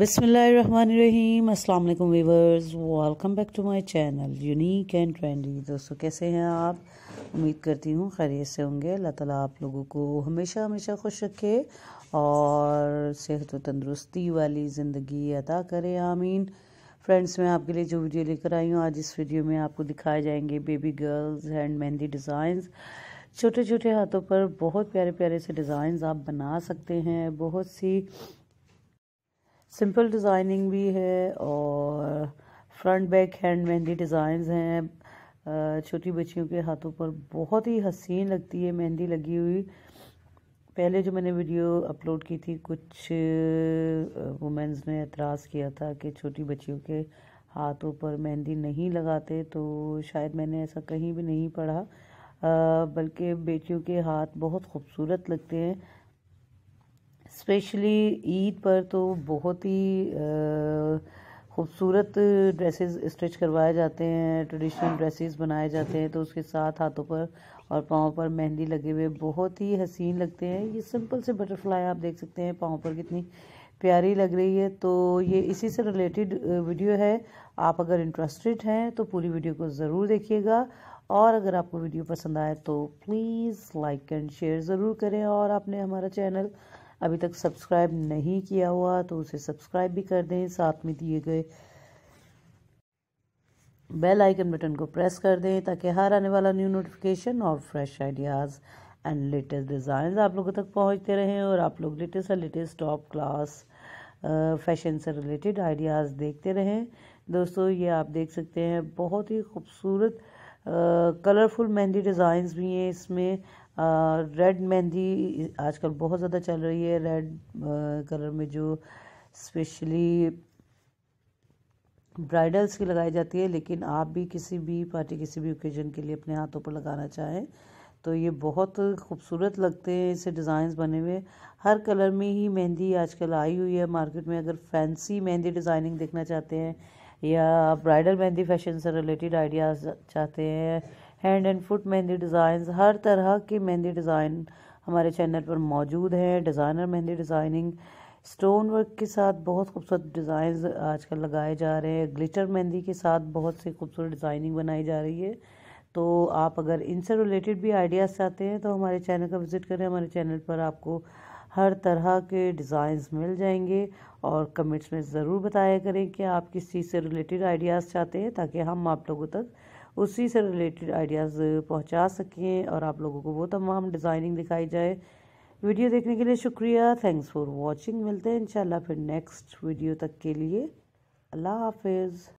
बिसमीम अल्लाम viewers welcome back to my channel unique and trendy दोस्तों कैसे हैं आप उम्मीद करती हूँ खैरियत से होंगे अल्लाह ताला आप लोगों को हमेशा हमेशा खुश रखे और सेहत व तंदरुस्ती वाली ज़िंदगी अदा करे आमीन फ्रेंड्स मैं आपके लिए जो वीडियो लेकर आई हूँ आज इस वीडियो में आपको दिखाए जाएंगे baby girls hand mehndi designs छोटे छोटे हाथों पर बहुत प्यारे प्यारे से डिज़ाइंस आप बना सकते हैं बहुत सी सिंपल डिज़ाइनिंग भी है और front back hand mehndi designs हैं छोटी बच्चियों के हाथों पर बहुत ही हसीन लगती है मेहंदी लगी हुई पहले जो मैंने वीडियो अपलोड की थी कुछ वुमेंस ने एतराज़ किया था कि छोटी बच्चियों के हाथों पर मेहंदी नहीं लगाते तो शायद मैंने ऐसा कहीं भी नहीं पढ़ा बल्कि बेटियों के हाथ बहुत खूबसूरत लगते हैं स्पेशली ईद पर तो बहुत ही खूबसूरत ड्रेसेस स्टिच करवाए जाते हैं ट्रेडिशनल ड्रेसेस बनाए जाते हैं तो उसके साथ हाथों पर और पाँव पर मेहंदी लगे हुए बहुत ही हसीन लगते हैं ये सिंपल से बटरफ्लाई आप देख सकते हैं पाँव पर कितनी प्यारी लग रही है तो ये इसी से रिलेटेड वीडियो है आप अगर इंटरेस्टेड हैं तो पूरी वीडियो को ज़रूर देखिएगा और अगर आपको वीडियो पसंद आए तो प्लीज़ लाइक एंड शेयर ज़रूर करें और आपने हमारा चैनल अभी तक सब्सक्राइब नहीं किया हुआ तो उसे सब्सक्राइब भी कर दें साथ में दिए गए बेल आइकन बटन को प्रेस कर दें ताकि हर आने वाला न्यू नोटिफिकेशन और fresh ideas and latest design आप लोगों तक पहुंचते रहें और आप लोग लेटेस्ट और लेटेस्ट टॉप क्लास फैशन से रिलेटेड आइडियाज़ देखते रहें दोस्तों ये आप देख सकते हैं बहुत ही खूबसूरत कलरफुल मेहंदी डिज़ाइंस भी हैं इसमें रेड मेहंदी आजकल बहुत ज़्यादा चल रही है रेड कलर में जो स्पेशली ब्राइडल्स की लगाई जाती है लेकिन आप भी किसी भी पार्टी किसी भी ओकेजन के लिए अपने हाथों पर लगाना चाहें तो ये बहुत खूबसूरत लगते हैं इसे डिज़ाइंस बने हुए हर कलर में ही मेहंदी आजकल आई हुई है मार्केट में अगर फैंसी मेहंदी डिज़ाइनिंग देखना चाहते हैं या ब्राइडल मेहंदी फैशन से रिलेटेड आइडियाज़ चाहते हैं hand and foot mehndi design हर तरह की मेहंदी डिज़ाइन हमारे चैनल पर मौजूद हैं designer mehndi designing stone work के साथ बहुत खूबसूरत डिज़ाइन आजकल लगाए जा रहे हैं ग्लिटर मेहंदी के साथ बहुत सी खूबसूरत डिज़ाइनिंग बनाई जा रही है तो आप अगर इनसे रिलेटेड भी आइडियाज़ चाहते हैं तो हमारे चैनल का विज़िट करें हमारे चैनल पर आपको हर तरह के डिज़ाइंस मिल जाएंगे और कमेंट्स में ज़रूर बताया करें कि आप किस चीज़ से रिलेटेड आइडियाज़ चाहते हैं ताकि हम आप लोगों तक उसी से रिलेटेड आइडियाज़ पहुंचा सकें और आप लोगों को वो तमाम डिज़ाइनिंग दिखाई जाए वीडियो देखने के लिए शुक्रिया थैंक्स फॉर वॉचिंग मिलते हैं इन फिर नेक्स्ट वीडियो तक के लिए अल्लाह हाफिज़